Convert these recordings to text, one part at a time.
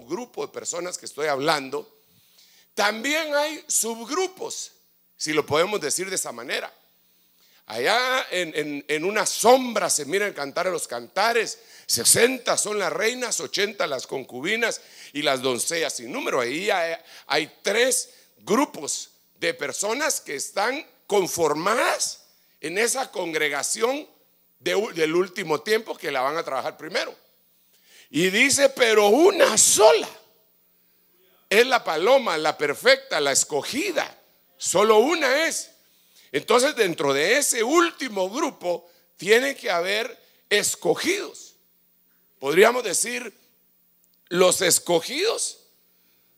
grupo de personas que estoy hablando, también hay subgrupos, si lo podemos decir de esa manera. Allá en, una sombra se miran cantar a los cantares, 60 son las reinas, 80 las concubinas y las doncellas sin número. Ahí hay, tres grupos de personas que están conformadas en esa congregación del último tiempo que la van a trabajar primero. Y dice, pero una sola. Es la paloma, la perfecta, la escogida. Solo una es. Entonces dentro de ese último grupo tiene que haber escogidos. Podríamos decir los escogidos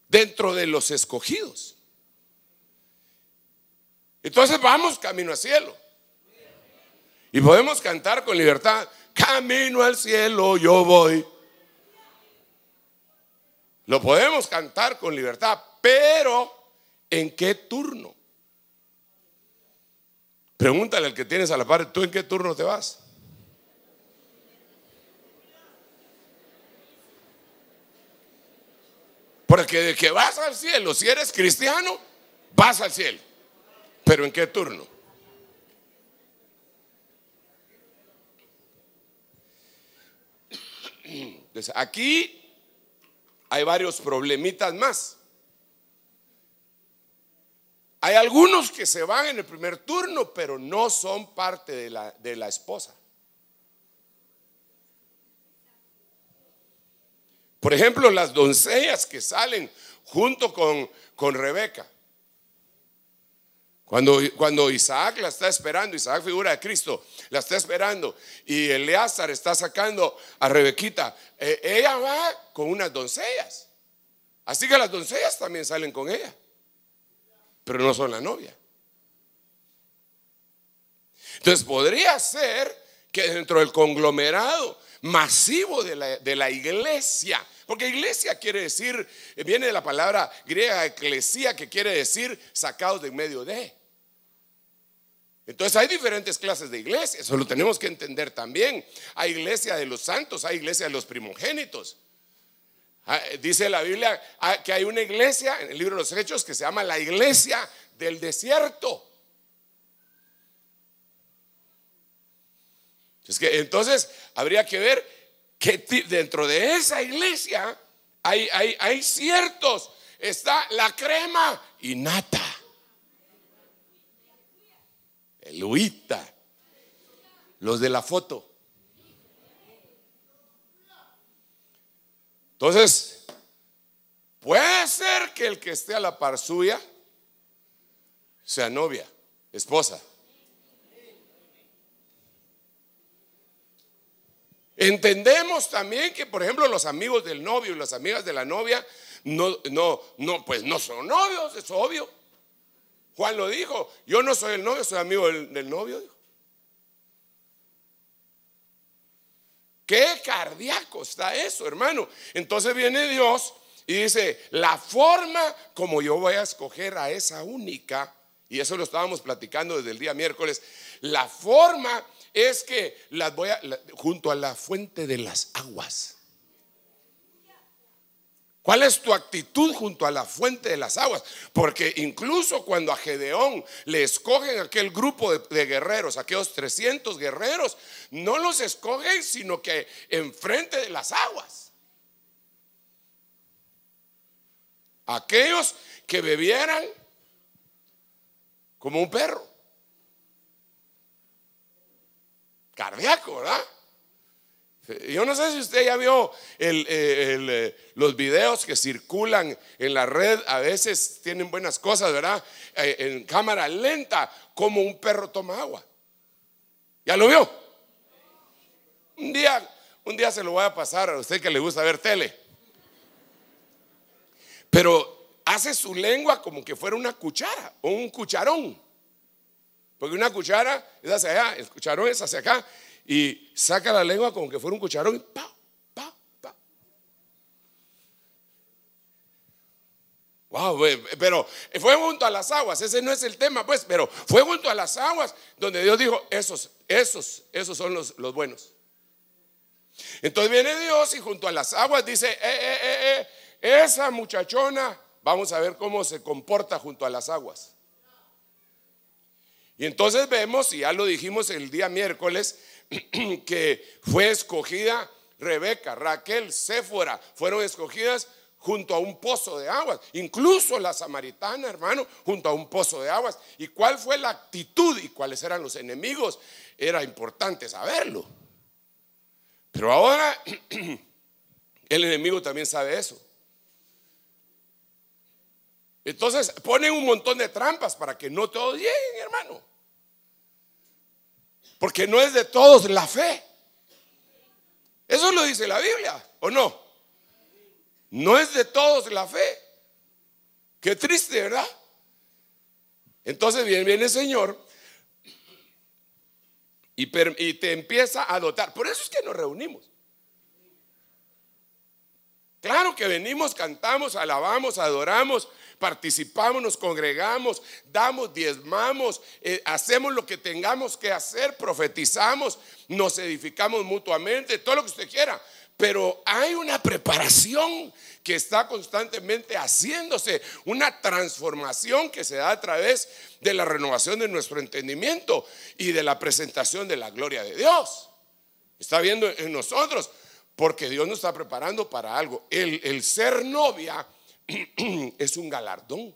dentro de los escogidos. Entonces vamos camino al cielo. Y podemos cantar con libertad, camino al cielo yo voy. Lo podemos cantar con libertad, pero ¿en qué turno? Pregúntale al que tienes a la par, ¿tú en qué turno te vas? Porque de que vas al cielo, si eres cristiano, vas al cielo. Pero ¿en qué turno? Entonces, aquí hay varios problemitas más. Hay algunos que se van en el primer turno, pero no son parte de la, de la esposa. Por ejemplo, las doncellas que salen junto con, con Rebeca. Cuando, Isaac la está esperando, Isaac figura de Cristo, la está esperando y Eleazar está sacando a Rebequita, eh, ella va con unas doncellas. Así que las doncellas también salen con ella, pero no son la novia. Entonces podría ser que dentro del conglomerado masivo de la, de la iglesia porque iglesia quiere decir, eh, viene de la palabra griega eclesía, que quiere decir sacados de en medio de. Entonces hay diferentes clases de Iglesias. eso lo tenemos que entender también. Hay iglesia de los santos, hay iglesia de los primogénitos. Ah, eh, dice la Biblia ah, que hay una iglesia en el libro de los Hechos que se llama la iglesia del desierto. Es que entonces habría que ver que dentro de esa iglesia hay, hay, hay ciertos, está la crema y nata, el huita, los de la foto. Entonces, puede ser que el que esté a la par suya sea novia, esposa. Entendemos también que, por ejemplo, los amigos del novio y las amigas de la novia no, no, no, pues no son novios, es obvio. Juan lo dijo, yo no soy el novio, soy amigo del, novio. Qué cardíaco está eso, hermano. Entonces viene Dios y dice, la forma como yo voy a escoger a esa única, y eso lo estábamos platicando desde el día miércoles, la forma es que las voy a, junto a la fuente de las aguas. ¿Cuál es tu actitud junto a la fuente de las aguas? Porque incluso cuando a Gedeón le escogen aquel grupo de, de, guerreros, aquellos 300 guerreros, no los escogen sino que enfrente de las aguas. Aquellos que bebieran como un perro. cardíaco, ¿verdad? Yo no sé si usted ya vio eh, eh, los videos que circulan en la red, a veces tienen buenas cosas, ¿verdad? Eh, en cámara lenta, como un perro toma agua. ¿Ya lo vio? Un día, un día se lo voy a pasar a usted que le gusta ver tele. Pero hace su lengua como que fuera una cuchara o un cucharón. Porque una cuchara es hacia allá, el cucharón es hacia acá, y saca la lengua como que fuera un cucharón y ¡pa! ¡pa! ¡pa! Wow, eh, eh, pero fue junto a las aguas, ese no es el tema, pues, pero fue junto a las aguas donde Dios dijo: esos, esos, esos son los, los buenos. Entonces viene Dios y junto a las aguas dice: eh, esa muchachona, vamos a ver cómo se comporta junto a las aguas. Y entonces vemos, y ya lo dijimos el día miércoles, que fue escogida Rebeca, Raquel, Séfora, fueron escogidas junto a un pozo de aguas, incluso la samaritana, hermano, junto a un pozo de aguas. ¿Y cuál fue la actitud y cuáles eran los enemigos? Era importante saberlo. Pero ahora el enemigo también sabe eso. Entonces ponen un montón de trampas para que no todos lleguen, hermano. Porque no es de todos la fe. Eso lo dice la Biblia, ¿o no? No es de todos la fe. Qué triste, ¿verdad? Entonces viene, viene el Señor y te empieza a dotar. Por eso es que nos reunimos. Claro que venimos, cantamos, alabamos, adoramos, participamos, nos congregamos, damos, diezmamos, eh, hacemos lo que tengamos que hacer, profetizamos, nos edificamos mutuamente, todo lo que usted quiera. Pero hay una preparación que está constantemente haciéndose, una transformación que se da a través de la renovación de nuestro entendimiento y de la presentación de la gloria de Dios. Está viendo en nosotros, porque Dios nos está preparando para algo. El, el ser novia es un galardón.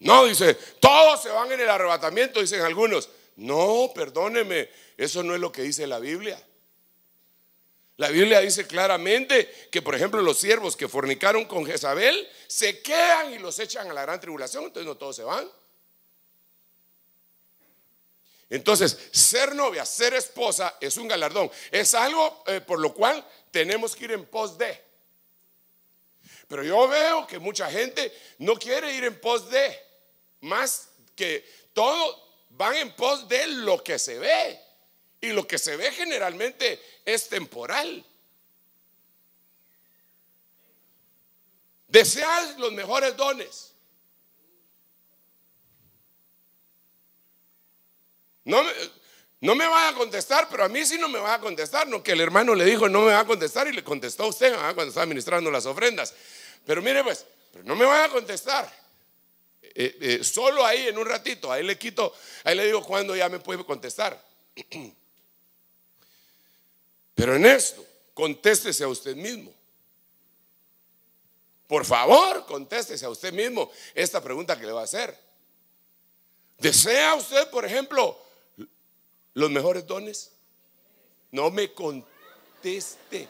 No, dice, todos se van en el arrebatamiento, dicen algunos. No, perdóneme, eso no es lo que dice la Biblia. La Biblia dice claramente que, por ejemplo, los siervos que fornicaron con Jezabel se quedan y los echan a la gran tribulación, entonces no todos se van. Entonces, ser novia, ser esposa es un galardón. Es algo eh, por lo cual tenemos que ir en pos de. Pero yo veo que mucha gente no quiere ir en pos de. Más que todo van en pos de lo que se ve. Y lo que se ve generalmente es temporal. Deseas los mejores dones. No, no me va a contestar, pero a mí sí no me va a contestar. No, que el hermano le dijo, no me va a contestar y le contestó a usted cuando estaba administrando las ofrendas. Pero mire pues, pero no me va a contestar. Eh, eh, solo ahí en un ratito, ahí le quito, ahí le digo cuando ya me puede contestar. Pero en esto, contéstese a usted mismo. Por favor, contéstese a usted mismo esta pregunta que le va a hacer. ¿Desea usted, por ejemplo, los mejores dones? No me conteste.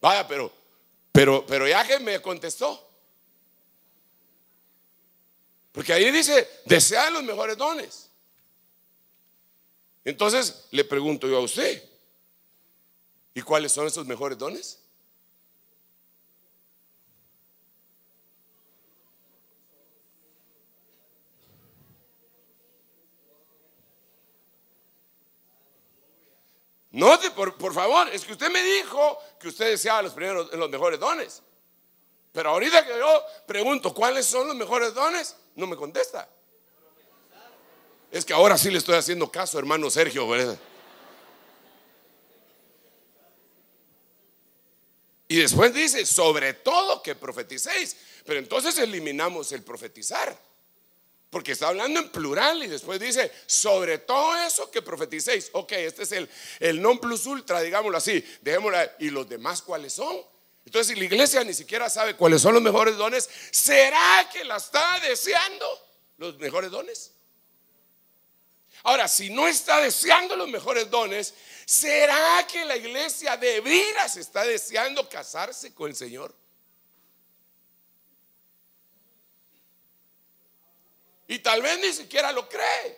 Vaya, pero, pero, pero ya que me contestó. Porque ahí dice, desean los mejores dones. Entonces le pregunto yo a usted, ¿Y cuáles son esos mejores dones? No, por, favor, es que usted me dijo que usted deseaba los, primeros, los mejores dones. Pero ahorita que yo pregunto cuáles son los mejores dones, no me contesta. Es que ahora sí le estoy haciendo caso, hermano Sergio. ¿verdad? Y después dice, sobre todo que profeticéis. Pero entonces eliminamos el profetizar. Porque está hablando en plural y después dice, sobre todo eso que profeticéis. Ok, este es el, el non plus ultra, digámoslo así. Dejémoslo. ¿Y los demás cuáles son? Entonces, si la iglesia ni siquiera sabe cuáles son los mejores dones, ¿será que la está deseando los mejores dones? Ahora, si no está deseando los mejores dones, ¿será que la iglesia de se está deseando casarse con el Señor? Y tal vez ni siquiera lo cree.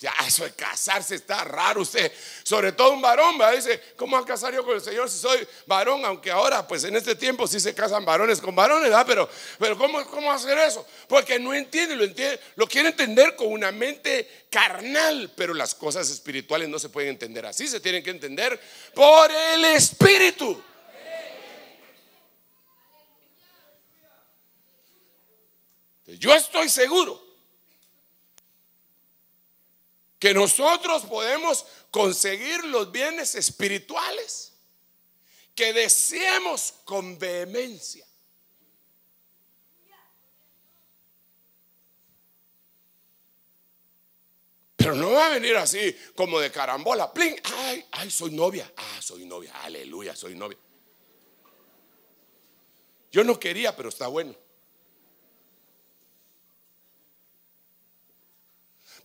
Ya, eso de casarse está raro usted. Sobre todo un varón, ¿verdad? Dice, ¿cómo va a casar yo con el Señor si soy varón? Aunque ahora, pues en este tiempo sí se casan varones con varones, ¿verdad? Pero, pero ¿cómo, cómo hacer eso? Porque no entiende, lo entiende, lo quiere entender con una mente carnal, pero las cosas espirituales no se pueden entender así, se tienen que entender por el Espíritu. Yo estoy seguro que nosotros podemos conseguir los bienes espirituales que deseemos con vehemencia. Pero no va a venir así como de carambola, plin, ay, ay, soy novia, ah, soy novia, aleluya, soy novia. Yo no quería, pero está bueno.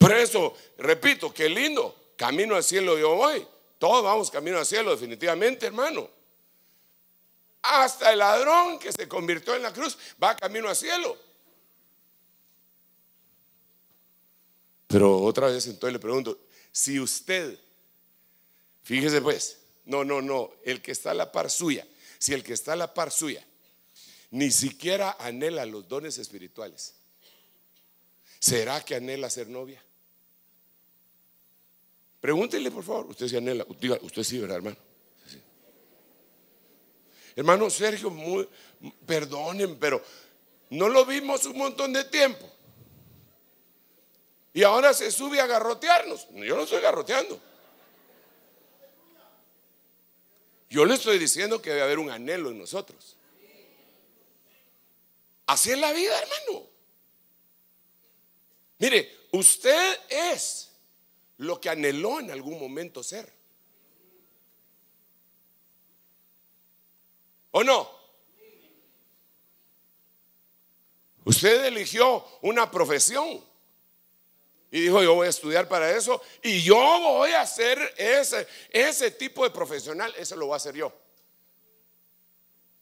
Por eso, repito, qué lindo, camino al cielo yo voy. Todos vamos camino al cielo, definitivamente, hermano. Hasta el ladrón que se convirtió en la cruz va camino al cielo. Pero otra vez entonces le pregunto, si usted, fíjese pues, no, no, no, el que está a la par suya, si el que está a la par suya ni siquiera anhela los dones espirituales, ¿será que anhela ser novia? Pregúntele, por favor. Usted se anhela. usted sí, ¿verdad, hermano? Hermano Sergio, perdonen, pero no lo vimos un montón de tiempo. Y ahora se sube a garrotearnos. Yo no estoy garroteando. Yo le estoy diciendo que debe haber un anhelo en nosotros. Así es la vida, hermano. Mire, usted es lo que anheló en algún momento ser. ¿O no? Usted eligió una profesión y dijo, yo voy a estudiar para eso y yo voy a ser ese, ese tipo de profesional, eso lo voy a hacer yo.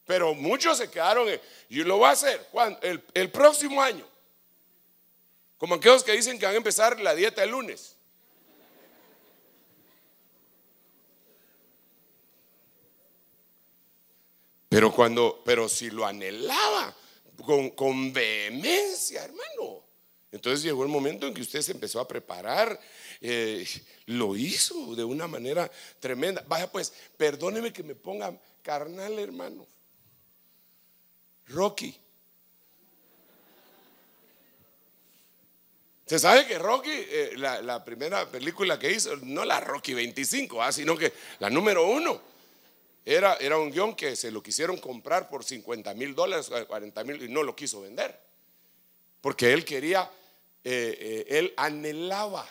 Pero muchos se quedaron, y lo voy a hacer El, el próximo año. Como aquellos que dicen que van a empezar la dieta el lunes. Pero cuando, pero si lo anhelaba con, con vehemencia, hermano. Entonces llegó el momento en que usted se empezó a preparar, eh, lo hizo de una manera tremenda. Vaya pues, perdóneme que me ponga carnal, hermano. Rocky. Se sabe que Rocky, eh, la, primera película que hizo, no la Rocky 25, ah, sino que la número uno. Era, un guión que se lo quisieron comprar por 50 mil dólares, 40 mil, y no lo quiso vender. Porque él quería, eh, eh, él anhelaba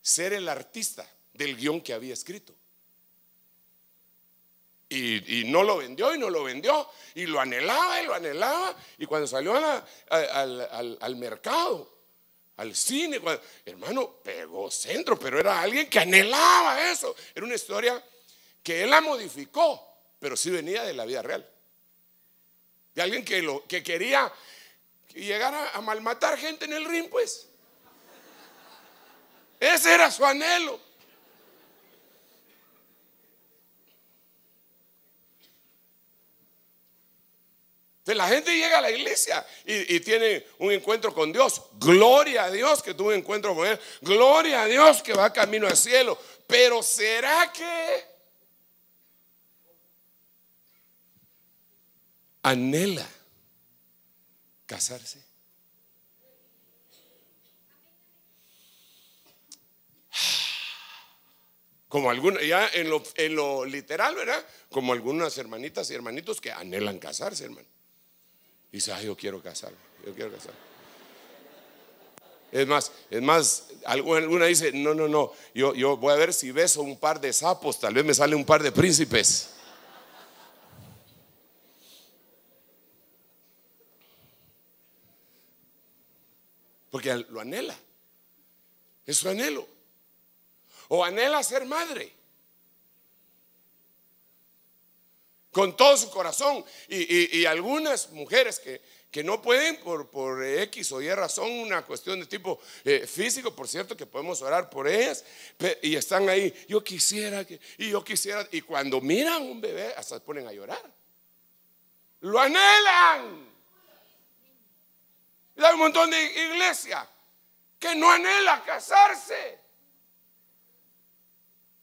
ser el artista del guión que había escrito. Y, no lo vendió y no lo vendió. Y lo anhelaba y lo anhelaba. Y cuando salió al, al, mercado, al cine, hermano, pegó centro, pero era alguien que anhelaba eso. Era una historia que él la modificó, pero sí venía de la vida real. De alguien que, lo, que quería llegar a, malmatar gente en el ring, pues. Ese era su anhelo. Entonces la gente llega a la iglesia y, y, tiene un encuentro con Dios. Gloria a Dios que tuvo un encuentro con Él. Gloria a Dios que va camino al cielo. Pero ¿será que anhela casarse. Como algunas, ya en lo, literal, ¿verdad? Como algunas hermanitas y hermanitos que anhelan casarse, hermano. dice, ay, yo quiero casarme, yo quiero casarme. Es más, es más, alguna dice, no, no, no, yo, yo voy a ver si beso un par de sapos, tal vez me sale un par de príncipes. Porque lo anhela. Es su anhelo. O anhela ser madre. Con todo su corazón. Y, algunas mujeres que, que no pueden por, por, X o Y razón, una cuestión de tipo eh, físico, por cierto, que podemos orar por ellas, y están ahí, yo quisiera, que, y yo quisiera, y cuando miran un bebé, hasta ponen a llorar. Lo anhelan. Y hay un montón de iglesias que no anhela casarse.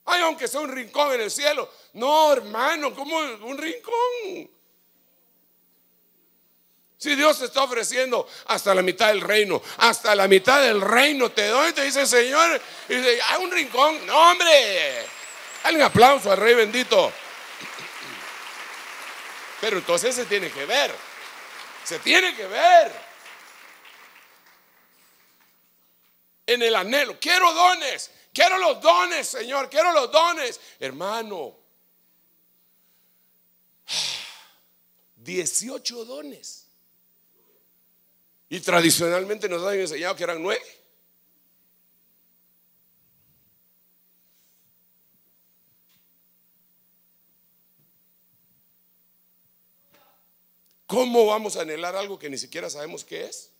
Hay aunque sea un rincón en el cielo. No, hermano, ¿cómo un rincón. Si Dios te está ofreciendo hasta la mitad del reino, hasta la mitad del reino te doy, te dice Señor, hay ah, un rincón. No, hombre. Dale un aplauso al Rey bendito. Pero entonces se tiene que ver. Se tiene que ver. en el anhelo. Quiero dones, quiero los dones, Señor, quiero los dones. Hermano, 18 dones. Y tradicionalmente nos han enseñado que eran nueve. ¿Cómo vamos a anhelar algo que ni siquiera sabemos qué es?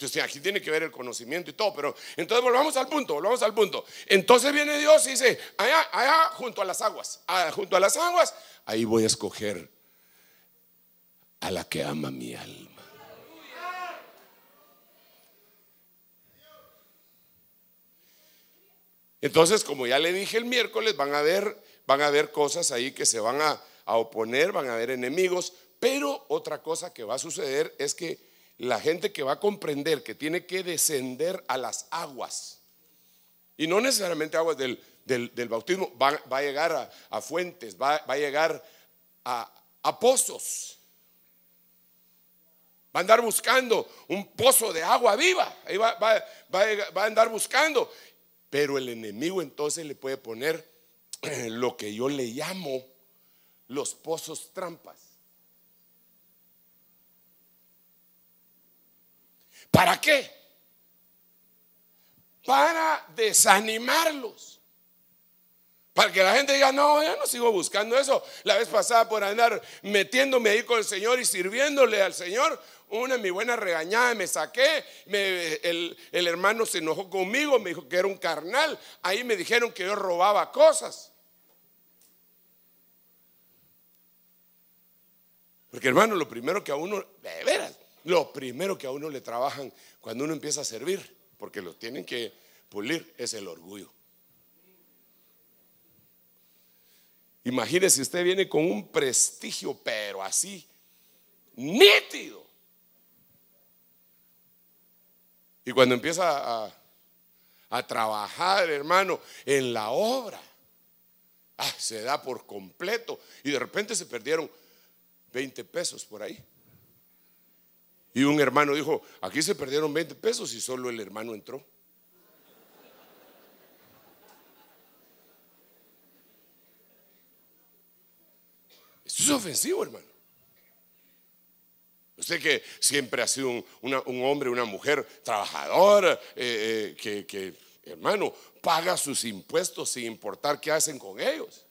Entonces aquí tiene que ver el conocimiento y todo, pero entonces volvamos al punto, volvamos al punto. Entonces viene Dios y dice, allá, allá, junto a las aguas, junto a las aguas, ahí voy a escoger a la que ama mi alma. Entonces, como ya le dije el miércoles, van a ver, van a ver cosas ahí que se van a, a oponer, van a haber enemigos, pero otra cosa que va a suceder es que la gente que va a comprender que tiene que descender a las aguas, y no necesariamente aguas del, bautismo, va, a llegar a, fuentes, va, a llegar a, pozos. Va a andar buscando un pozo de agua viva. Ahí va, va, a andar buscando. Pero el enemigo entonces le puede poner lo que yo le llamo los pozos trampas. ¿Para qué? Para desanimarlos. Para que la gente diga, no, yo no sigo buscando eso. La vez pasada por andar metiéndome ahí con el Señor y sirviéndole al Señor, una mi buena regañada me saqué, me, el, el hermano se enojó conmigo, me dijo que era un carnal, ahí me dijeron que yo robaba cosas. Porque hermano, lo primero que a uno, de veras, lo primero que a uno le trabajan cuando uno empieza a servir, porque lo tienen que pulir, es el orgullo. Imagínese, usted viene con un prestigio, pero así, nítido. Y cuando empieza a, trabajar, hermano, en la obra, ah, se da por completo. Y de repente se perdieron 20 pesos por ahí. Y un hermano dijo, aquí se perdieron 20 pesos y solo el hermano entró. Esto es ofensivo, hermano. Usted que siempre ha sido un, hombre, una mujer trabajadora, eh, eh, que, hermano, paga sus impuestos sin importar qué hacen con ellos.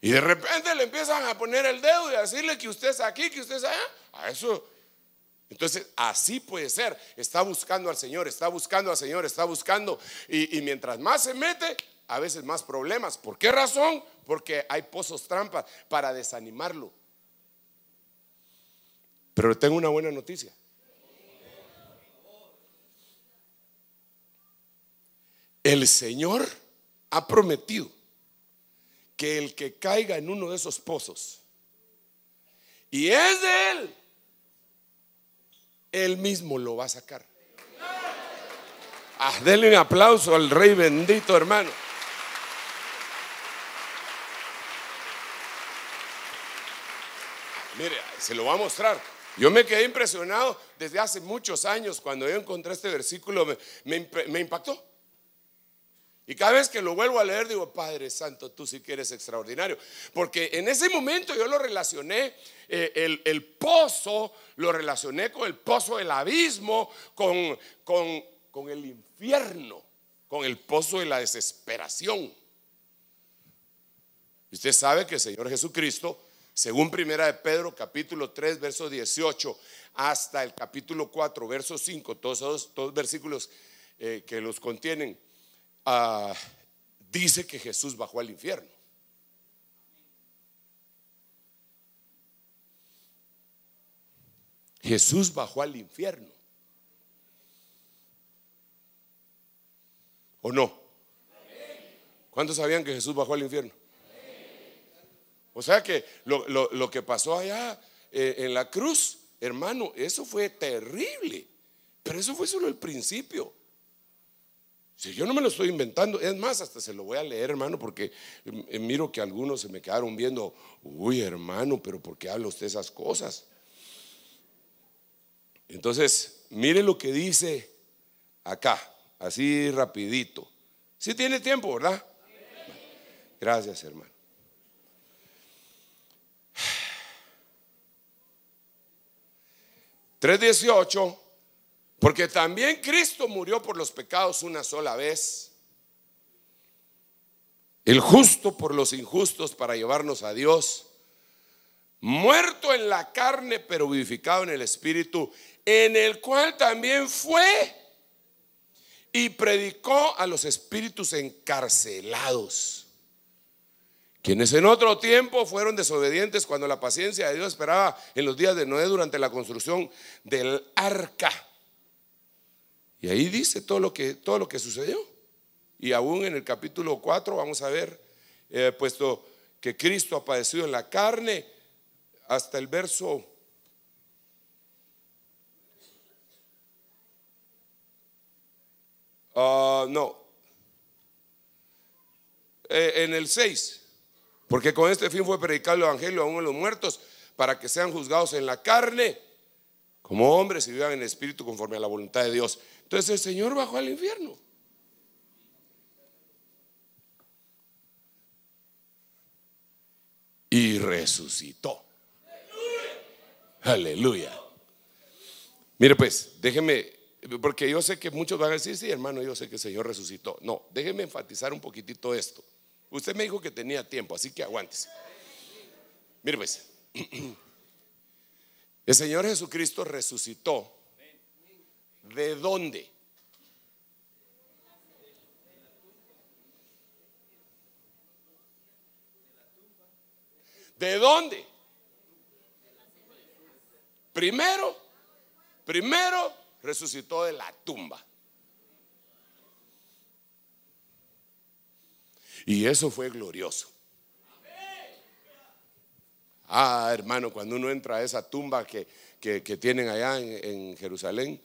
Y de repente le empiezan a poner el dedo y a decirle que usted es aquí, que usted es allá. A eso. Entonces, así puede ser. Está buscando al Señor, está buscando al Señor, está buscando. Y, y mientras más se mete, a veces más problemas. ¿Por qué razón? Porque hay pozos trampas para desanimarlo. Pero tengo una buena noticia. El Señor ha prometido que el que caiga en uno de esos pozos y es de él, él mismo lo va a sacar. Ah, denle un aplauso al Rey bendito, hermano. Ah, mire, se lo va a mostrar. Yo me quedé impresionado desde hace muchos años cuando yo encontré este versículo, me impactó. Y cada vez que lo vuelvo a leer, digo, Padre Santo, tú sí que eres extraordinario. Porque en ese momento yo lo relacioné, eh, el, pozo, lo relacioné con el pozo del abismo, con, con, con el infierno, con el pozo de la desesperación. usted sabe que el Señor Jesucristo, según Primera de Pedro, capítulo 3, verso 18, hasta el capítulo 4, verso 5, todos esos versículos eh, que los contienen Ah, dice que Jesús bajó al infierno. Jesús bajó al infierno. ¿O no? ¿Cuántos sabían que Jesús bajó al infierno? O sea que lo, que pasó allá eh, en la cruz, hermano, eso fue terrible. Pero eso fue solo el principio. Si yo no me lo estoy inventando, es más, hasta se lo voy a leer, hermano, porque em, eh, miro que algunos se me quedaron viendo, uy, hermano, pero ¿por qué habla usted esas cosas? Entonces, mire lo que dice acá, así rapidito. Si tiene tiempo, ¿verdad? Gracias, hermano. Tres dieciocho porque también Cristo murió por los pecados una sola vez. El justo por los injustos para llevarnos a Dios. Muerto en la carne, pero vivificado en el Espíritu, en el cual también fue y predicó a los espíritus encarcelados, quienes en otro tiempo fueron desobedientes cuando la paciencia de Dios esperaba en los días de Noé durante la construcción del arca y ahí dice todo lo que, todo lo que sucedió. Y aún en el capítulo 4 vamos a ver, eh, puesto que Cristo ha padecido en la carne, hasta el verso ah, no. Eh, en el 6. Porque con este fin fue predicado el evangelio aún de los muertos para que sean juzgados en la carne como hombres y vivan en espíritu conforme a la voluntad de Dios. Entonces el Señor bajó al infierno. Y resucitó. Aleluya. Mire pues, déjeme, porque yo sé que muchos van a decir, sí, hermano, yo sé que el Señor resucitó. No, déjeme enfatizar un poquitito esto. Usted me dijo que tenía tiempo, así que aguántese. Mire pues, el Señor Jesucristo resucitó ¿De dónde? ¿De dónde? Primero, primero resucitó de la tumba. Y eso fue glorioso. Ah, hermano, cuando uno entra a esa tumba que, que, tienen allá en Jerusalén,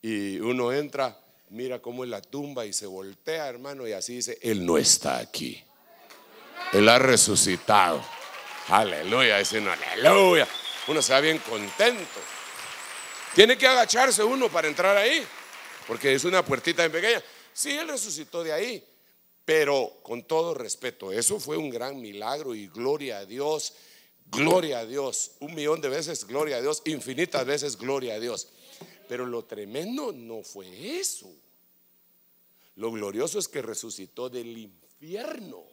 y uno entra, mira cómo es la tumba y se voltea, hermano, y así dice, Él no está aquí. Él ha resucitado. Aleluya, dice aleluya. Uno se va bien contento. Tiene que agacharse uno para entrar ahí, porque es una puertita bien pequeña. Sí, Él resucitó de ahí, pero con todo respeto, eso fue un gran milagro y gloria a Dios, gloria a Dios, un millón de veces gloria a Dios, infinitas veces gloria a Dios. Pero lo tremendo no fue eso. Lo glorioso es que resucitó del infierno.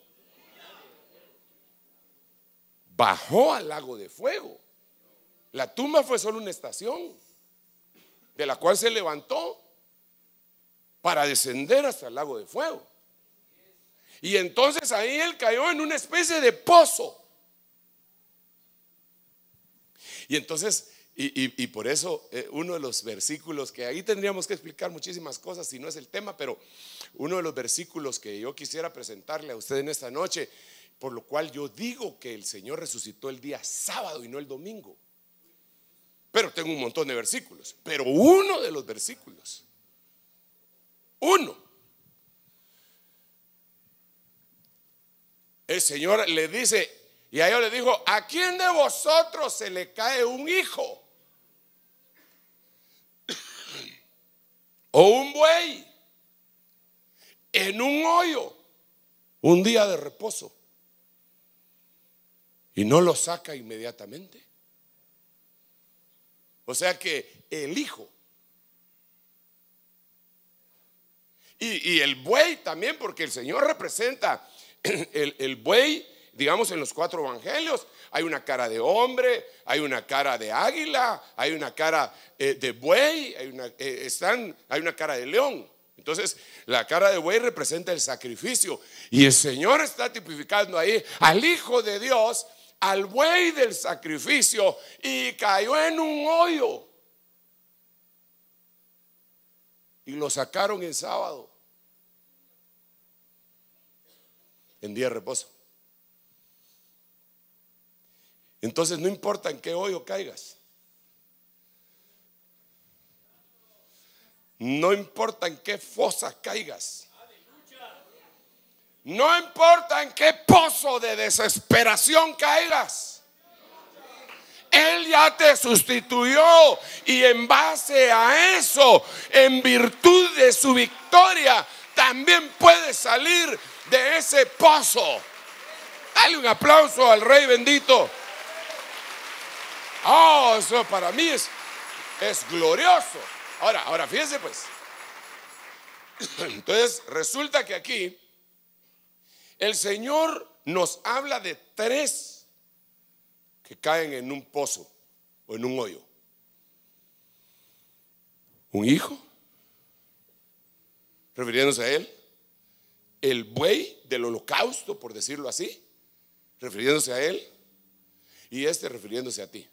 Bajó al lago de fuego. La tumba fue solo una estación de la cual se levantó para descender hasta el lago de fuego. Y entonces ahí él cayó en una especie de pozo. Y entonces y, por eso eh, uno de los versículos que ahí tendríamos que explicar muchísimas cosas si no es el tema, pero uno de los versículos que yo quisiera presentarle a usted en esta noche, por lo cual yo digo que el Señor resucitó el día sábado y no el domingo. Pero tengo un montón de versículos, pero uno de los versículos, uno, el Señor le dice, y a ellos le dijo, ¿a quién de vosotros se le cae un hijo? o un buey en un hoyo un día de reposo y no lo saca inmediatamente. O sea que el hijo y, el buey también, porque el Señor representa el, el buey digamos en los cuatro evangelios, hay una cara de hombre, hay una cara de águila, hay una cara eh, de buey, hay una, eh, están, hay una cara de león. Entonces, la cara de buey representa el sacrificio. Y el Señor está tipificando ahí al Hijo de Dios, al buey del sacrificio, y cayó en un hoyo. Y lo sacaron el sábado. En día de reposo. Entonces no importa en qué hoyo caigas. No importa en qué fosa caigas. No importa en qué pozo de desesperación caigas. Él ya te sustituyó y en base a eso, en virtud de su victoria, también puedes salir de ese pozo. Dale un aplauso al Rey bendito. Oh, eso para mí es, glorioso. Ahora, ahora fíjense pues. Entonces, resulta que aquí el Señor nos habla de tres que caen en un pozo o en un hoyo. Un hijo, refiriéndose a él, el buey del holocausto, por decirlo así, refiriéndose a él, y este refiriéndose a ti.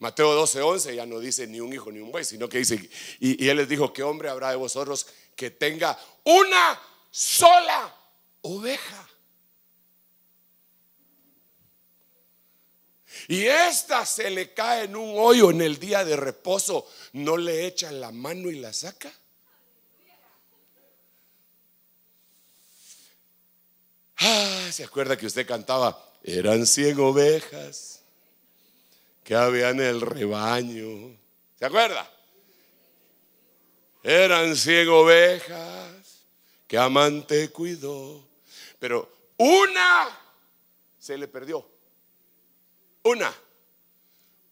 Mateo 12, 11 ya no dice ni un hijo ni un buey, sino que dice, y, él les dijo, ¿qué hombre habrá de vosotros que tenga una sola oveja? y esta se le cae en un hoyo en el día de reposo, ¿no le echa la mano y la saca? Ah, se acuerda que usted cantaba, eran cien ovejas que había en el rebaño. ¿Se acuerda? Eran cien ovejas que amante cuidó, pero una se le perdió. Una.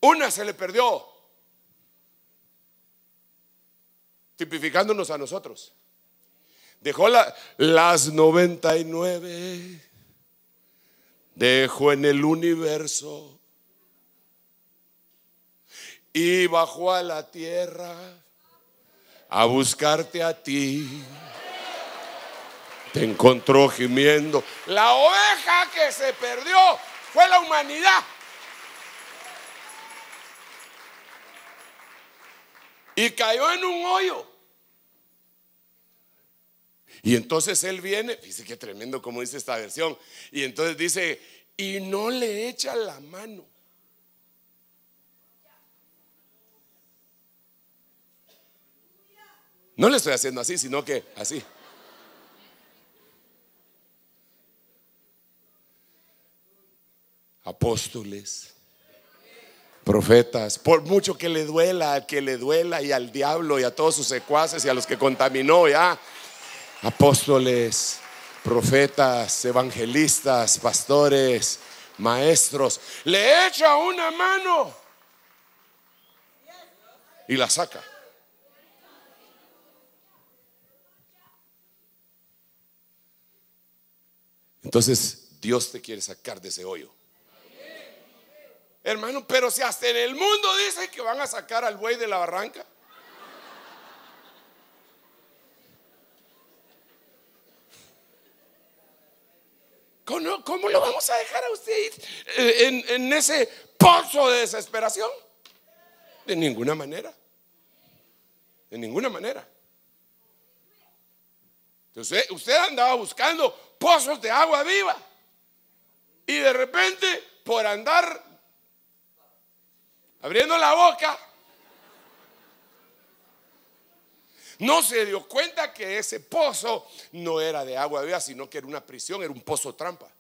Una se le perdió. Tipificándonos a nosotros. Dejó las 99. Dejó en el universo y bajó a la tierra a buscarte a ti. Te encontró gimiendo. La oveja que se perdió fue la humanidad. Y cayó en un hoyo. Y entonces él viene, dice que tremendo como dice esta versión. Y entonces dice, y no le echa la mano. No le estoy haciendo así, sino que así. Apóstoles, profetas, por mucho que le duela, que le duela y al diablo y a todos sus secuaces y a los que contaminó ya, apóstoles, profetas, evangelistas, pastores, maestros, le echa una mano y la saca. Entonces, Dios te quiere sacar de ese hoyo. Hermano, pero si hasta en el mundo dice que van a sacar al buey de la barranca. ¿Cómo, lo vamos a dejar a usted eh, en ese pozo de desesperación? De ninguna manera. De ninguna manera. Entonces, usted andaba buscando pozos de agua viva. Y de repente, por andar abriendo la boca, no se dio cuenta que ese pozo no era de agua viva, sino que era una prisión, era un pozo trampa.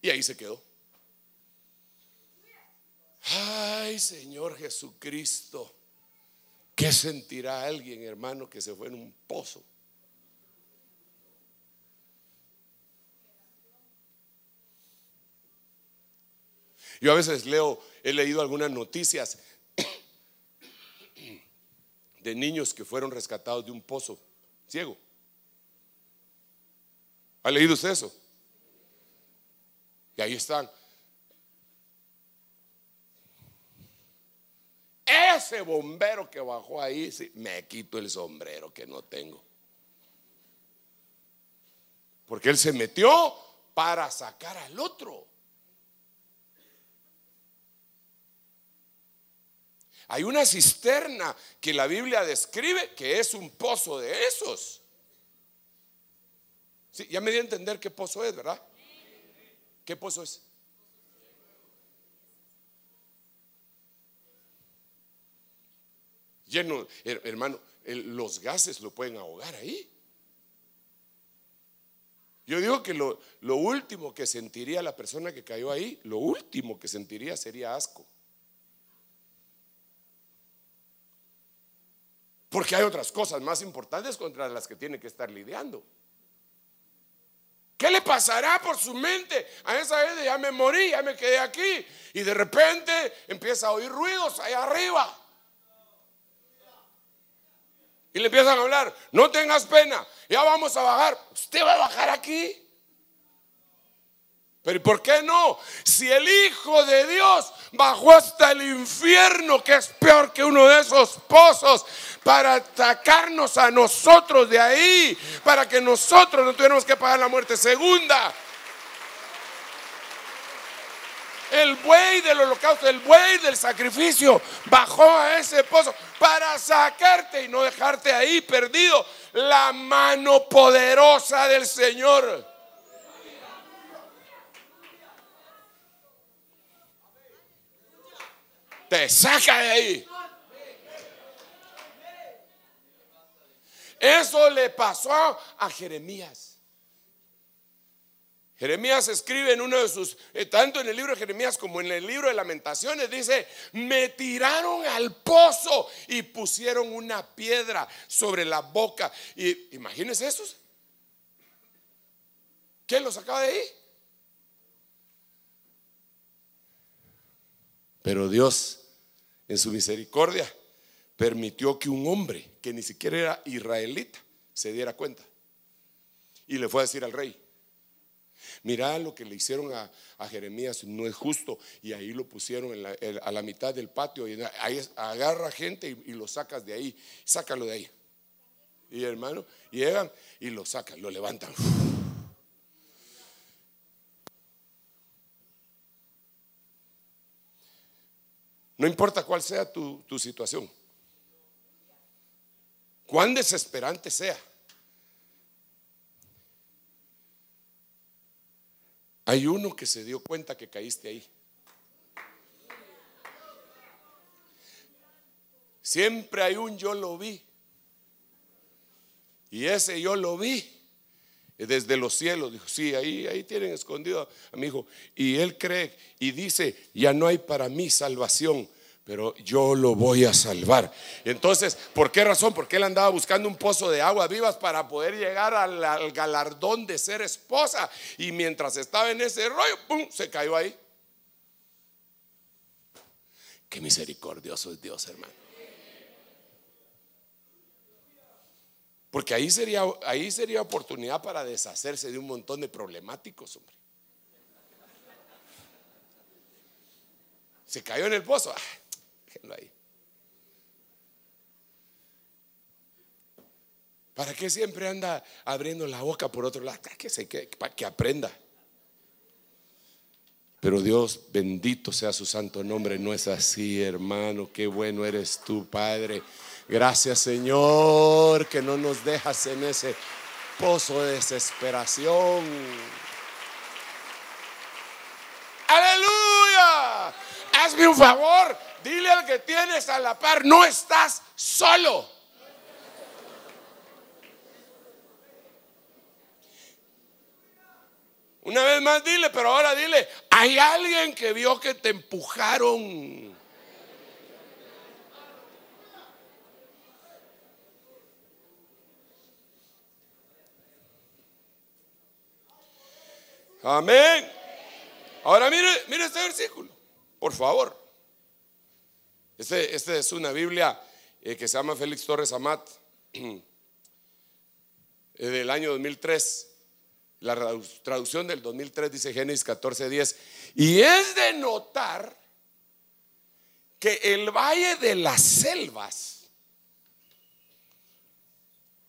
Y ahí se quedó. Ay, Señor Jesucristo, ¿qué sentirá alguien, hermano, que se fue en un pozo? Yo a veces leo, he leído algunas noticias de niños que fueron rescatados de un pozo ciego. ¿Ha leído usted eso? Y ahí están. Ese bombero que bajó ahí, me quito el sombrero que no tengo. Porque él se metió para sacar al otro. Hay una cisterna que la Biblia describe que es un pozo de esos. ya me di a entender qué pozo es, ¿verdad? ¿Qué pozo es? Lleno, hermano, los gases lo pueden ahogar ahí. Yo digo que lo último que sentiría la persona que cayó ahí, lo último que sentiría sería asco. Porque hay otras cosas más importantes contra las que tiene que estar lidiando. ¿Qué le pasará por su mente? A esa vez ya me morí, ya me quedé aquí. Y de repente empieza a oír ruidos allá arriba. Y le empiezan a hablar, no tengas pena, ya vamos a bajar. Usted va a bajar aquí. Pero ¿por qué no? Si el Hijo de Dios bajó hasta el infierno, que es peor que uno de esos pozos, para atacarnos a nosotros de ahí, para que nosotros no tuviéramos que pagar la muerte segunda. El buey del holocausto, el buey del sacrificio, bajó a ese pozo para sacarte y no dejarte ahí perdido. La mano poderosa del Señor. te saca de ahí. Eso le pasó a Jeremías. Jeremías escribe en uno de sus, eh, tanto en el libro de Jeremías como en el libro de lamentaciones, dice, me tiraron al pozo y pusieron una piedra sobre la boca. Y imagínense eso. ¿Quién lo sacaba de ahí? Pero Dios, en su misericordia, permitió que un hombre que ni siquiera era israelita se diera cuenta. Y le fue a decir al rey, Mira lo que le hicieron a, Jeremías, no es justo. Y ahí lo pusieron a la mitad del patio. Y agarra gente y, y, lo sacas de ahí. Sácalo de ahí. Y hermano, llegan y lo sacan, lo levantan. No importa cuál sea tu, tu situación. Cuán desesperante sea. Hay uno que se dio cuenta que caíste ahí. Siempre hay un yo lo vi. Y ese yo lo vi eh, desde los cielos. Dijo, sí, ahí, ahí tienen escondido a mi hijo. Y él cree y dice, ya no hay para mí salvación, pero yo lo voy a salvar. Entonces, ¿por qué razón? Porque él andaba buscando un pozo de agua vivas para poder llegar al, al galardón de ser esposa. Y mientras estaba en ese rollo, ¡pum!, se cayó ahí. Qué misericordioso es Dios, hermano. Porque ahí sería, ahí sería oportunidad para deshacerse de un montón de problemáticos, hombre. Se cayó en el pozo. ahí. ¿Para qué siempre anda abriendo la boca por otro lado? Ah, que para que aprenda. Pero Dios, bendito sea su santo nombre, no es así, hermano. Qué bueno eres tú, Padre. Gracias Señor que no nos dejas en ese pozo de desesperación. Aleluya. Hazme un favor. Dile al que tienes a la par, no estás solo. Una vez más dile, pero ahora dile, hay alguien que vio que te empujaron. Amén. Ahora mire, mire este versículo, por favor. Esta este es una Biblia eh, que se llama Félix Torres Amat, eh, del año 2003. La traducción del 2003 dice Génesis 14:10. Y es de notar que el valle de las selvas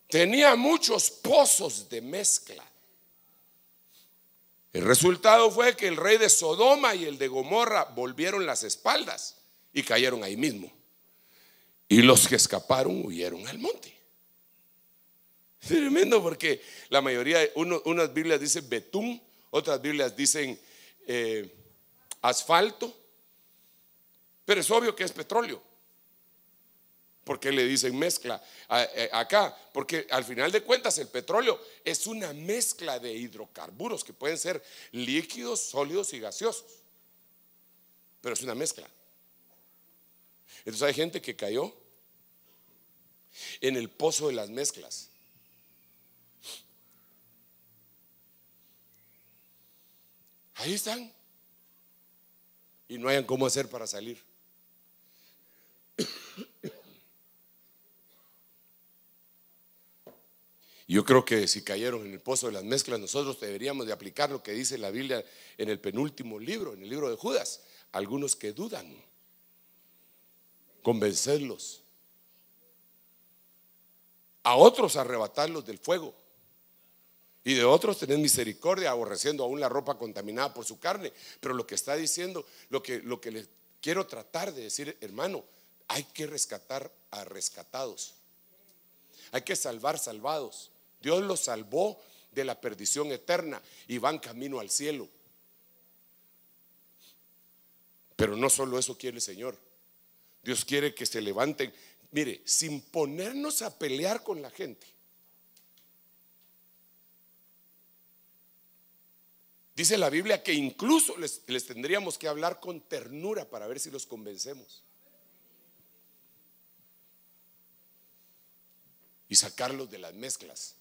tenía muchos pozos de mezcla. El resultado fue que el rey de Sodoma y el de Gomorra volvieron las espaldas y cayeron ahí mismo. Y los que escaparon huyeron al monte. tremendo porque la mayoría, unas Biblias dicen betún, otras Biblias dicen eh, asfalto, pero es obvio que es petróleo porque le dicen mezcla eh, acá? Porque al final de cuentas el petróleo es una mezcla de hidrocarburos que pueden ser líquidos, sólidos y gaseosos. Pero es una mezcla. Entonces hay gente que cayó en el pozo de las mezclas. Ahí están. Y no hayan cómo hacer para salir. Yo creo que si cayeron en el pozo de las mezclas, nosotros deberíamos de aplicar lo que dice la Biblia en el penúltimo libro, en el libro de Judas. Algunos que dudan, convencerlos. A otros arrebatarlos del fuego. Y de otros tener misericordia, aborreciendo aún la ropa contaminada por su carne. Pero lo que está diciendo, lo que, lo que les quiero tratar de decir, hermano, hay que rescatar a rescatados. Hay que salvar salvados. Dios los salvó de la perdición eterna y van camino al cielo. Pero no solo eso quiere el Señor. Dios quiere que se levanten, mire, sin ponernos a pelear con la gente. Dice la Biblia que incluso les, les tendríamos que hablar con ternura para ver si los convencemos. Y sacarlos de las mezclas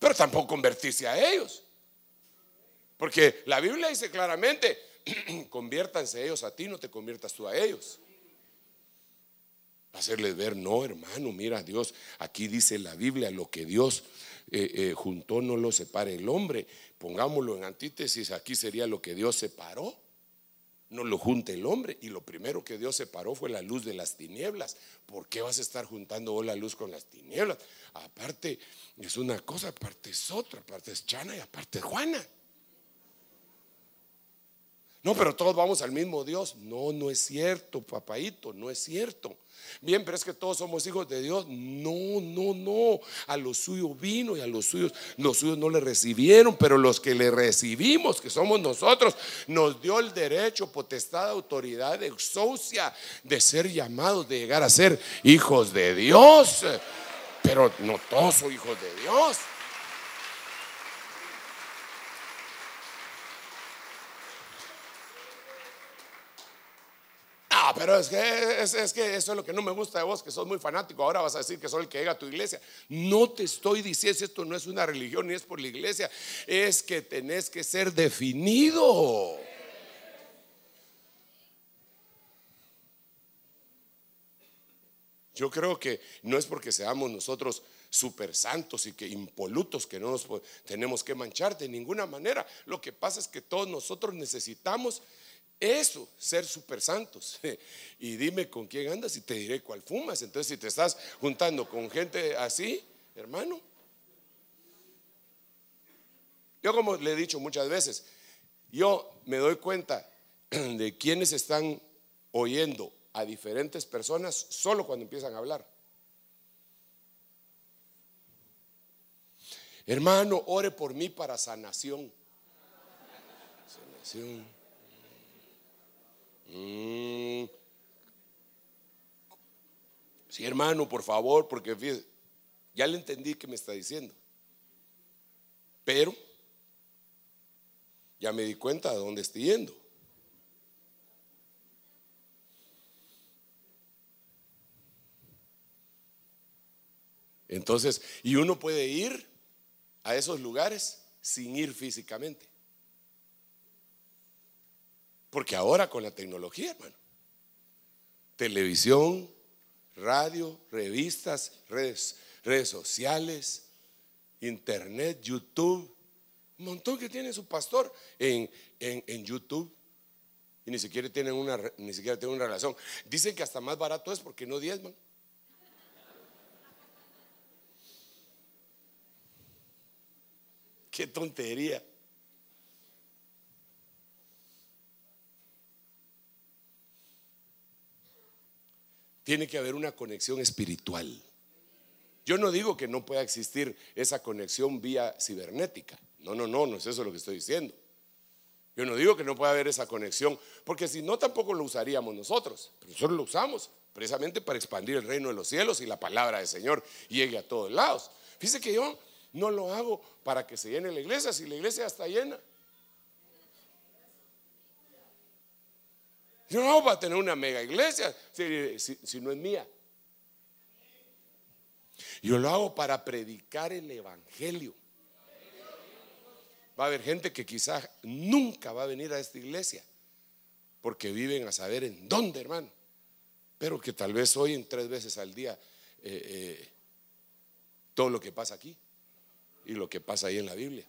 pero tampoco convertirse a ellos. Porque la Biblia dice claramente, conviértanse ellos a ti, no te conviertas tú a ellos. Hacerles ver, no hermano, mira Dios, aquí dice la Biblia, lo que Dios eh, eh, juntó no lo separa el hombre. Pongámoslo en antítesis, aquí sería lo que Dios separó no lo junta el hombre. Y lo primero que Dios separó fue la luz de las tinieblas. ¿Por qué vas a estar juntando vos oh, la luz con las tinieblas? Aparte es una cosa, aparte es otra, aparte es Chana y aparte es Juana. No, pero todos vamos al mismo Dios. No, no es cierto, papaito, no es cierto. Bien, pero es que todos somos hijos de Dios. No, no, no. A los suyos vino y a los suyos, los suyos no le recibieron, pero los que le recibimos, que somos nosotros, nos dio el derecho, potestad, autoridad, de de ser llamados, de llegar a ser hijos de Dios. Pero no todos son hijos de Dios. pero es que, es, que eso es lo que no me gusta de vos, que sos muy fanático. Ahora vas a decir que soy el que llega a tu iglesia. No te estoy diciendo, esto no es una religión ni es por la iglesia. Es que tenés que ser definido. Yo creo que no es porque seamos nosotros super santos y que impolutos que no nos tenemos que manchar de ninguna manera. Lo que pasa es que todos nosotros necesitamos eso, ser super santos. Y dime con quién andas y te diré cuál fumas. Entonces, si te estás juntando con gente así, hermano. Yo como le he dicho muchas veces, yo me doy cuenta de quienes están oyendo a diferentes personas solo cuando empiezan a hablar. Hermano, ore por mí para sanación. Sanación. Mm. Sí, hermano, por favor, porque ya le entendí que me está diciendo. Pero ya me di cuenta de dónde estoy yendo. Entonces, y uno puede ir a esos lugares sin ir físicamente. Porque ahora con la tecnología, hermano, televisión, radio, revistas, redes, redes sociales, internet, YouTube, un montón que tiene su pastor en, en, YouTube. Y ni siquiera, tienen una, ni siquiera tienen una relación. Dicen que hasta más barato es porque no diezman. Qué tontería. tiene que haber una conexión espiritual. Yo no digo que no pueda existir esa conexión vía cibernética. No, no, no, no es eso lo que estoy diciendo. Yo no digo que no pueda haber esa conexión, porque si no tampoco lo usaríamos nosotros. nosotros lo usamos precisamente para expandir el reino de los cielos y la palabra del Señor llegue a todos lados. Fíjese que yo no lo hago para que se llene la iglesia, si la iglesia está llena. Yo no voy a tener una mega iglesia si, no es mía. Yo lo hago para predicar el Evangelio. Va a haber gente que quizás nunca va a venir a esta iglesia porque viven a saber en dónde, hermano. Pero que tal vez oyen tres veces al día eh, eh, todo lo que pasa aquí y lo que pasa ahí en la Biblia.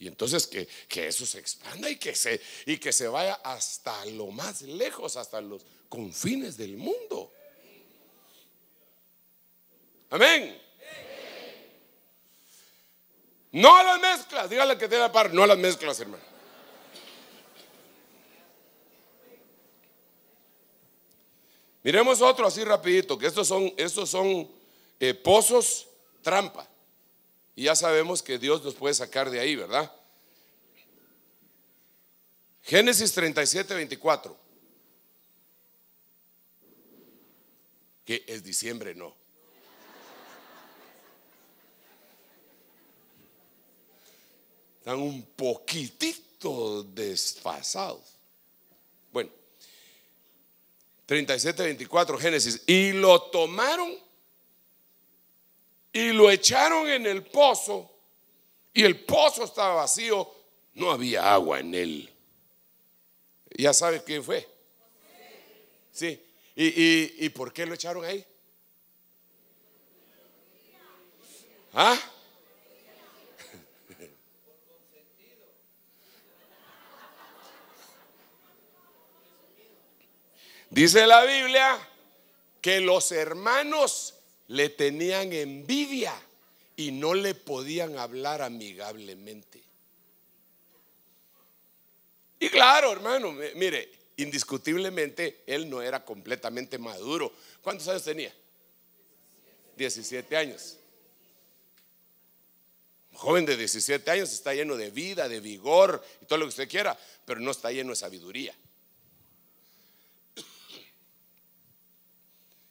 Y entonces que, que, eso se expanda y que se, y que se vaya hasta lo más lejos, hasta los confines del mundo. Amén. No a las mezclas, dígale que tiene la par, no a las mezclas, hermano. Miremos otro así rapidito, que estos son, estos son eh, pozos trampa. Y ya sabemos que Dios nos puede sacar de ahí, ¿verdad? Génesis 37, 24. Que es diciembre, no. Están un poquitito desfasados. Bueno, 37, 24, Génesis. Y lo tomaron y lo echaron en el pozo y el pozo estaba vacío, no había agua en él. Ya sabe quién fue. Sí. ¿Y, y por qué lo echaron ahí? ¿Ah? Dice la Biblia que los hermanos le tenían envidia y no le podían hablar amigablemente. Y claro, hermano, mire, indiscutiblemente él no era completamente maduro. ¿Cuántos años tenía? 17 años. Un joven de 17 años está lleno de vida, de vigor y todo lo que usted quiera, pero no está lleno de sabiduría.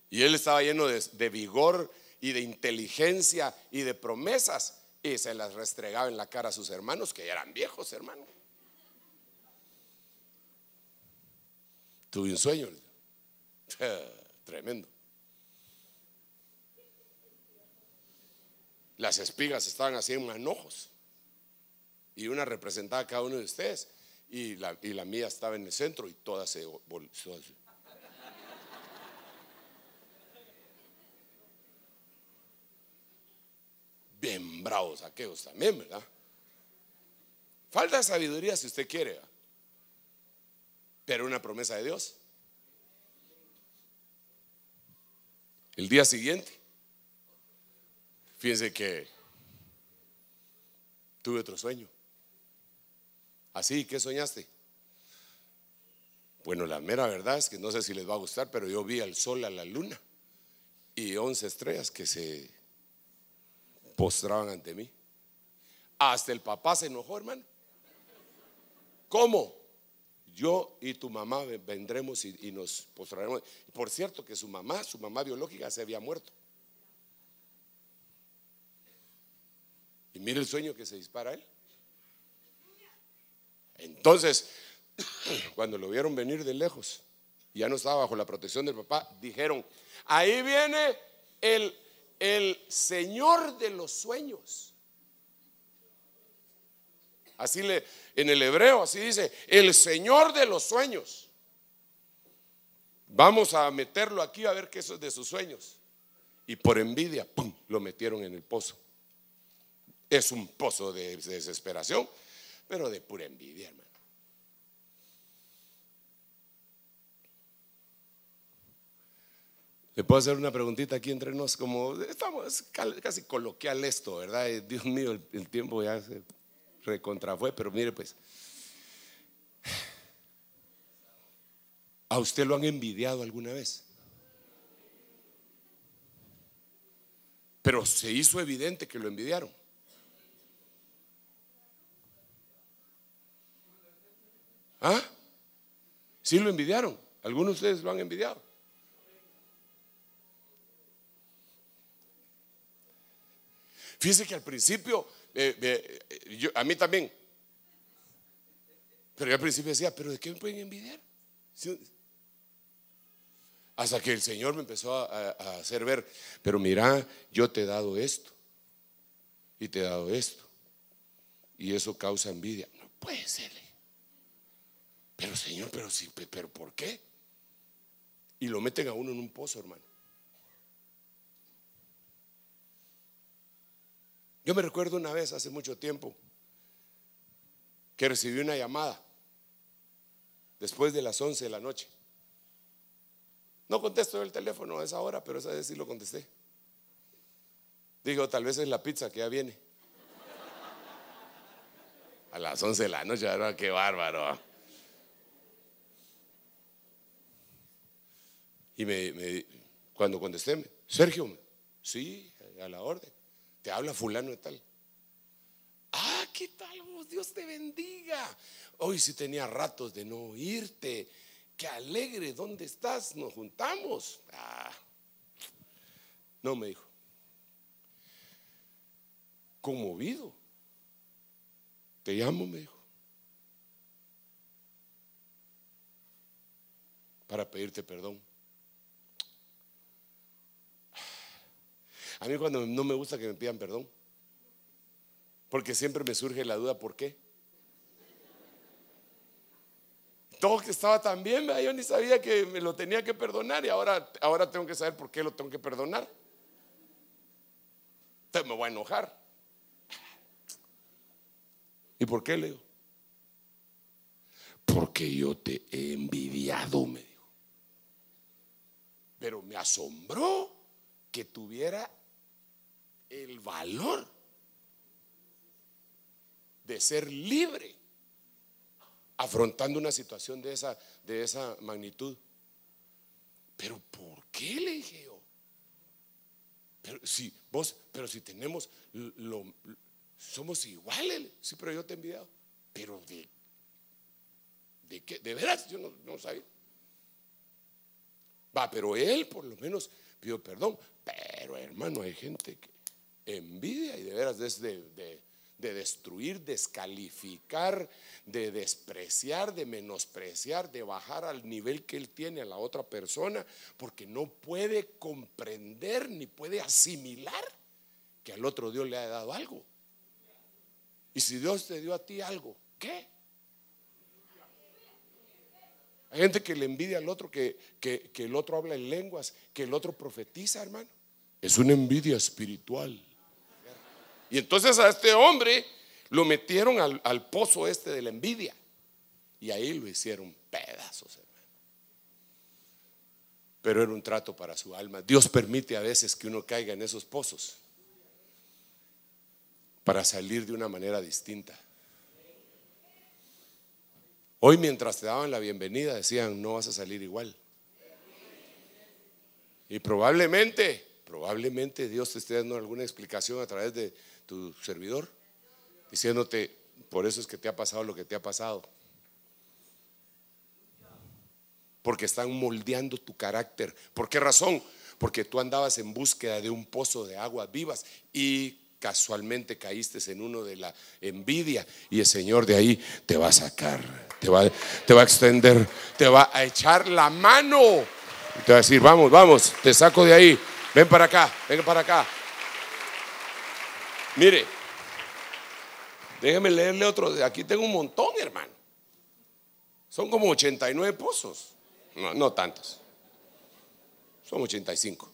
Y él estaba lleno de, vigor y de inteligencia y de promesas y se las restregaba en la cara a sus hermanos, que eran viejos hermanos. Tuve un sueño. Tremendo. Las espigas estaban así en manojos. Y una representaba a cada uno de ustedes. Y la, mía estaba en el centro y todas se, volvieron bien bravos aquellos también, ¿verdad? Falta sabiduría si usted quiere, pero una promesa de Dios. El día siguiente, fíjense que tuve otro sueño. Así, ¿qué soñaste? Bueno, la mera verdad es que no sé si les va a gustar, pero yo vi al sol, a la luna y 11 estrellas que se postraban ante mí. Hasta el papá se enojó, hermano. ¿Cómo? Yo y tu mamá vendremos y, nos postraremos. Por cierto, que su mamá, su mamá biológica, se había muerto. Y mire el sueño que se dispara a él. Entonces, cuando lo vieron venir de lejos, ya no estaba bajo la protección del papá, dijeron, ahí viene el el Señor de los sueños. Así le, en el hebreo, así dice, el Señor de los sueños. Vamos a meterlo aquí a ver qué es de sus sueños. Y por envidia, ¡pum!, lo metieron en el pozo. Es un pozo de desesperación, pero de pura envidia, hermano. Me puedo hacer una preguntita aquí entre nos? Como estamos casi coloquial esto, ¿verdad? Eh, Dios mío, el, tiempo ya se recontrafue, pero mire pues. ¿A usted lo han envidiado alguna vez? Pero se hizo evidente que lo envidiaron. ¿Ah? Sí lo envidiaron. Algunos de ustedes lo han envidiado. Fíjese que al principio, eh, eh, a mí también, pero yo al principio decía, pero ¿de qué me pueden envidiar? Hasta que el Señor me empezó a, a hacer ver, pero mira, yo te he dado esto, y te he dado esto, y eso causa envidia. No puede ser. Pero Señor, pero sí, pero ¿por qué? Y lo meten a uno en un pozo, hermano. Yo me recuerdo una vez hace mucho tiempo que recibí una llamada después de las 11 de la noche. No contesto el teléfono a esa hora, pero esa vez sí lo contesté. Dijo, tal vez es la pizza que ya viene. A las 11 de la noche, ¿verdad? Qué bárbaro. Y me, me, cuando contesté, Sergio, sí, a la orden. Te habla fulano y tal. Ah, ¿qué tal? Oh, Dios te bendiga. Hoy sí tenía ratos de no oírte. Qué alegre, ¿dónde estás? Nos juntamos. Ah. No, me dijo. Conmovido. Te llamo, me dijo. Para pedirte perdón. A mí cuando no me gusta que me pidan perdón, porque siempre me surge la duda, ¿por qué? Todo que estaba tan bien, yo ni sabía que me lo tenía que perdonar y ahora, ahora tengo que saber por qué lo tengo que perdonar. Entonces me voy a enojar. ¿Y por qué, le digo? Porque yo te he envidiado, me dijo. Pero me asombró que tuviera el valor de ser libre afrontando una situación de esa, de esa magnitud. Pero ¿por qué le dije Pero si vos, pero si tenemos lo, somos iguales, sí, pero yo te he enviado. Pero de, de qué, de veras, yo no, no sabía. Va, pero él por lo menos pidió perdón. Pero hermano, hay gente que envidia y de veras es de, destruir, descalificar, de despreciar, de menospreciar, de bajar al nivel que él tiene a la otra persona, porque no puede comprender ni puede asimilar que al otro Dios le ha dado algo. Y si Dios te dio a ti algo, ¿qué? Hay gente que le envidia al otro, que, que, el otro habla en lenguas, que el otro profetiza, hermano. Es una envidia espiritual. Y entonces a este hombre lo metieron al, pozo este de la envidia. Y ahí lo hicieron pedazos, Pero era un trato para su alma. Dios permite a veces que uno caiga en esos pozos para salir de una manera distinta. Hoy mientras te daban la bienvenida decían, no vas a salir igual. Y probablemente Probablemente Dios te esté dando alguna explicación a través de tu servidor, diciéndote, por eso es que te ha pasado lo que te ha pasado. Porque están moldeando tu carácter. ¿Por qué razón? Porque tú andabas en búsqueda de un pozo de aguas vivas y casualmente caíste en uno de la envidia y el Señor de ahí te va a sacar, te va, te va a extender, te va a echar la mano. Y te va a decir, vamos, vamos, te saco de ahí, Ven para acá, ven para acá. Mire, déjeme leerle otro. Aquí tengo un montón, hermano. Son como 89 pozos. No, tantos. Son 85.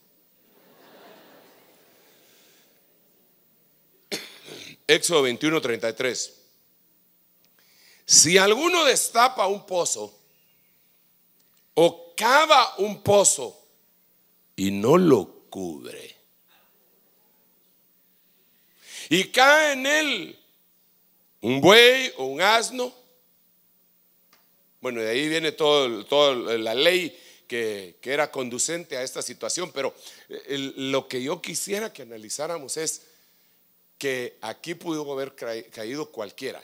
Éxodo 21, 33. Si alguno destapa un pozo o cava un pozo y no lo cubre. Y cae en él un buey o un asno. Bueno, de ahí viene toda todo la ley que, era conducente a esta situación, pero eh, lo que yo quisiera que analizáramos es que aquí pudo haber caído cualquiera,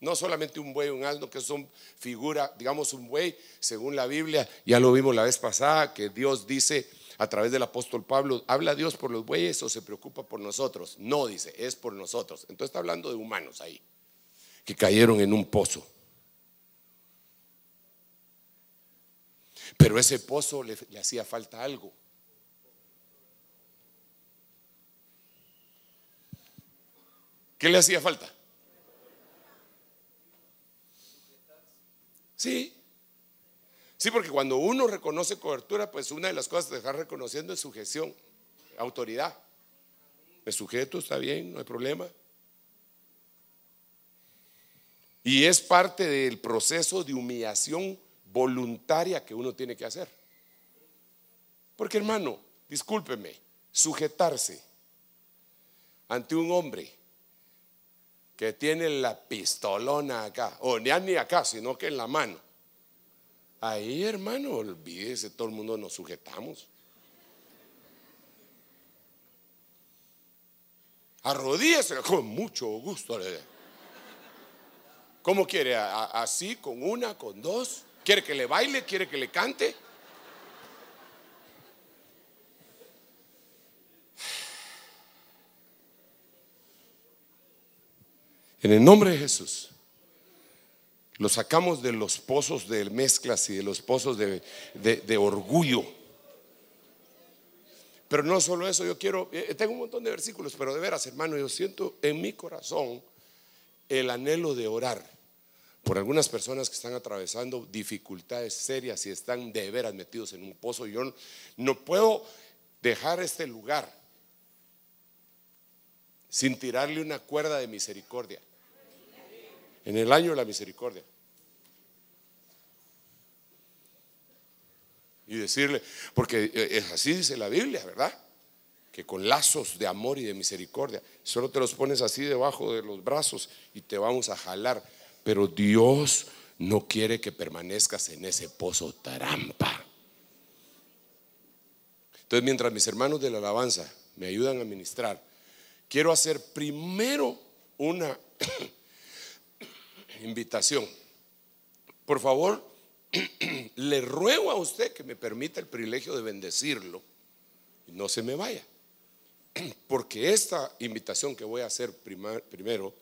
no solamente un buey, un asno, que son figuras, digamos un buey, según la Biblia, ya lo vimos la vez pasada, que Dios dice a través del apóstol Pablo, ¿habla Dios por los bueyes o se preocupa por nosotros? No, dice, es por nosotros. Entonces está hablando de humanos ahí, que cayeron en un pozo. Pero ese pozo le, hacía falta algo. ¿Qué le hacía falta? Sí, Sí, porque cuando uno reconoce cobertura, pues una de las cosas que está reconociendo es sujeción, autoridad. Me sujeto, está bien, no hay problema. Y es parte del proceso de humillación voluntaria que uno tiene que hacer. Porque hermano, discúlpeme, sujetarse ante un hombre que tiene la pistolona acá, o ni acá, sino que en la mano, Ahí, hermano, olvídese, todo el mundo nos sujetamos. Arrodíese con mucho gusto. ¿Cómo quiere? ¿Así? ¿Con una? ¿Con dos? ¿Quiere que le baile? ¿Quiere que le cante? En el nombre de Jesús. Lo sacamos de los pozos de mezclas y de los pozos de, orgullo. Pero no solo eso, yo quiero, eh, eh, tengo un montón de versículos, pero de veras, hermano, yo siento en mi corazón el anhelo de orar por algunas personas que están atravesando dificultades serias y están de veras metidos en un pozo. Yo no puedo dejar este lugar sin tirarle una cuerda de misericordia en el año de la misericordia. Y decirle, porque eh, es así dice la Biblia, ¿verdad? Que con lazos de amor y de misericordia, solo te los pones así debajo de los brazos y te vamos a jalar. Pero Dios no quiere que permanezcas en ese pozo tarampa. Entonces, mientras mis hermanos de la alabanza me ayudan a ministrar, quiero hacer primero una invitación. Por favor, le ruego a usted que me permita el privilegio de bendecirlo y no se me vaya. Porque esta invitación que voy a hacer primero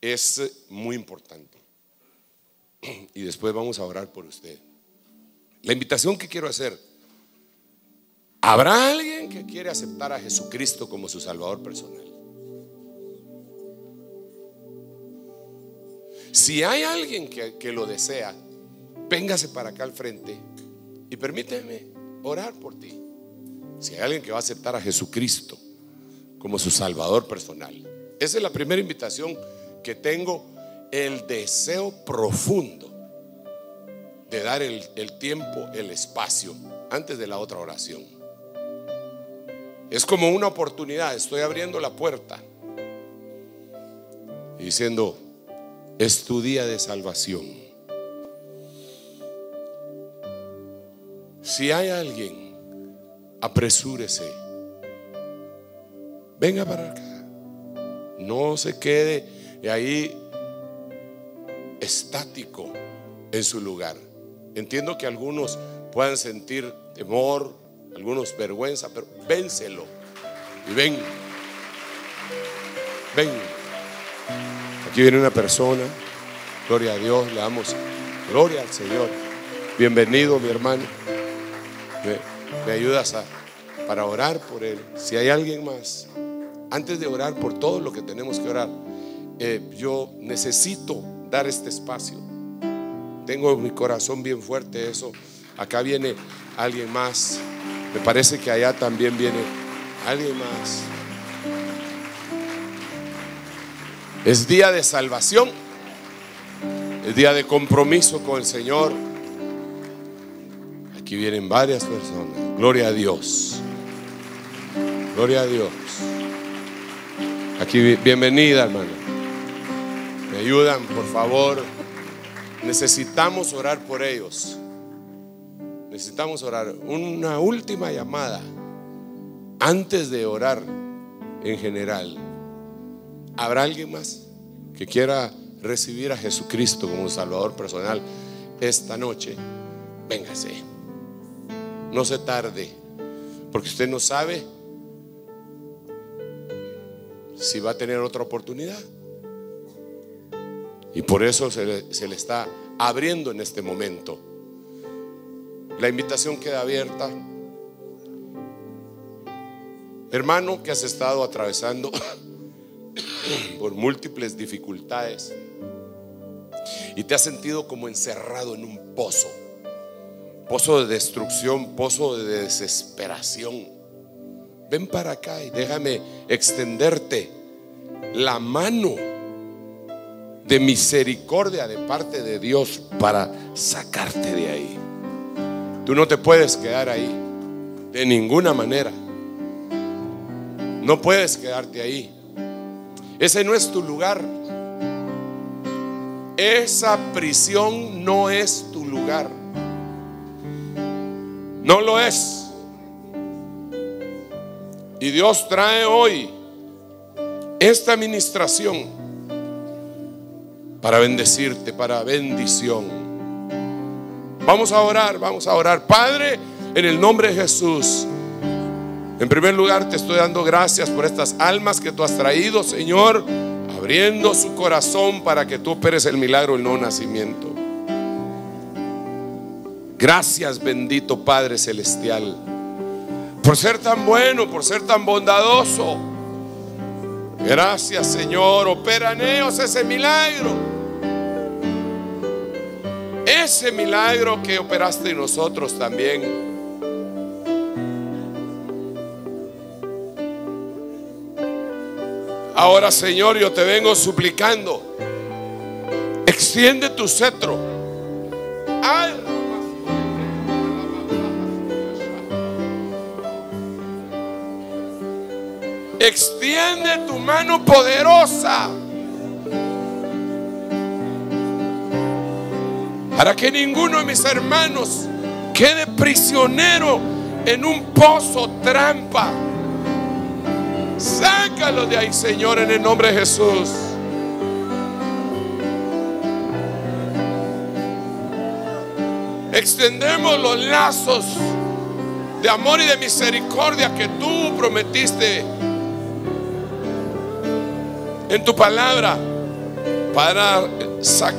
es muy importante. Y después vamos a orar por usted. La invitación que quiero hacer, ¿habrá alguien que quiere aceptar a Jesucristo como su Salvador personal? Si hay alguien que, lo desea, véngase para acá al frente y permíteme orar por ti. Si hay alguien que va a aceptar a Jesucristo como su Salvador personal. Esa es la primera invitación que tengo, el deseo profundo de dar el, el tiempo, el espacio, antes de la otra oración. Es como una oportunidad, estoy abriendo la puerta y diciendo, es tu día de salvación. Si hay alguien, apresúrese. Venga para acá. No se quede ahí estático en su lugar. Entiendo que algunos puedan sentir temor, algunos vergüenza, pero vénselo. Y ven. Ven. Aquí viene una persona. Gloria a Dios, le damos gloria al Señor. Bienvenido, mi hermano. Me, ayudas a, para orar por él. Si hay alguien más, antes de orar por todo lo que tenemos que orar, eh, yo necesito dar este espacio. Tengo mi corazón bien fuerte eso. Acá viene alguien más. Me parece que allá también viene alguien más. Es día de salvación. Es día de compromiso con el Señor. Aquí vienen varias personas. Gloria a Dios. Gloria a Dios. Aquí, bienvenida, Hermano Me ayudan, por favor. Necesitamos orar por ellos. Necesitamos orar. Una última llamada antes de orar en general. ¿Habrá alguien más que quiera recibir a Jesucristo como un Salvador personal esta noche? Véngase. No se tarde, porque usted no sabe si va a tener otra oportunidad. Y por eso se le, se le está abriendo en este momento. La invitación queda abierta. Hermano que has estado atravesando por múltiples dificultades y te has sentido como encerrado en un pozo, pozo de destrucción, pozo de desesperación. Ven para acá y déjame extenderte la mano de misericordia de parte de Dios para sacarte de ahí. Tú no te puedes quedar ahí, de ninguna manera. No puedes quedarte ahí. Ese no es tu lugar. Esa prisión no es tu lugar. No lo es. Y Dios trae hoy esta administración para bendecirte, para bendición. Vamos a orar, vamos a orar. Padre, en el nombre de Jesús. En primer lugar, te estoy dando gracias por estas almas que tú has traído, Señor, abriendo su corazón para que tú operes el milagro del no nacimiento. Gracias, bendito Padre Celestial, por ser tan bueno, por ser tan bondadoso. Gracias, Señor. Opera en ellos ese milagro. Ese milagro que operaste en nosotros también. Ahora, Señor, yo te vengo suplicando. Extiende tu cetro. extiende tu mano poderosa para que ninguno de mis hermanos quede prisionero en un pozo trampa. Sácalo de ahí, Señor, en el nombre de Jesús. Extendemos los lazos de amor y de misericordia que tú prometiste en tu palabra para sacar.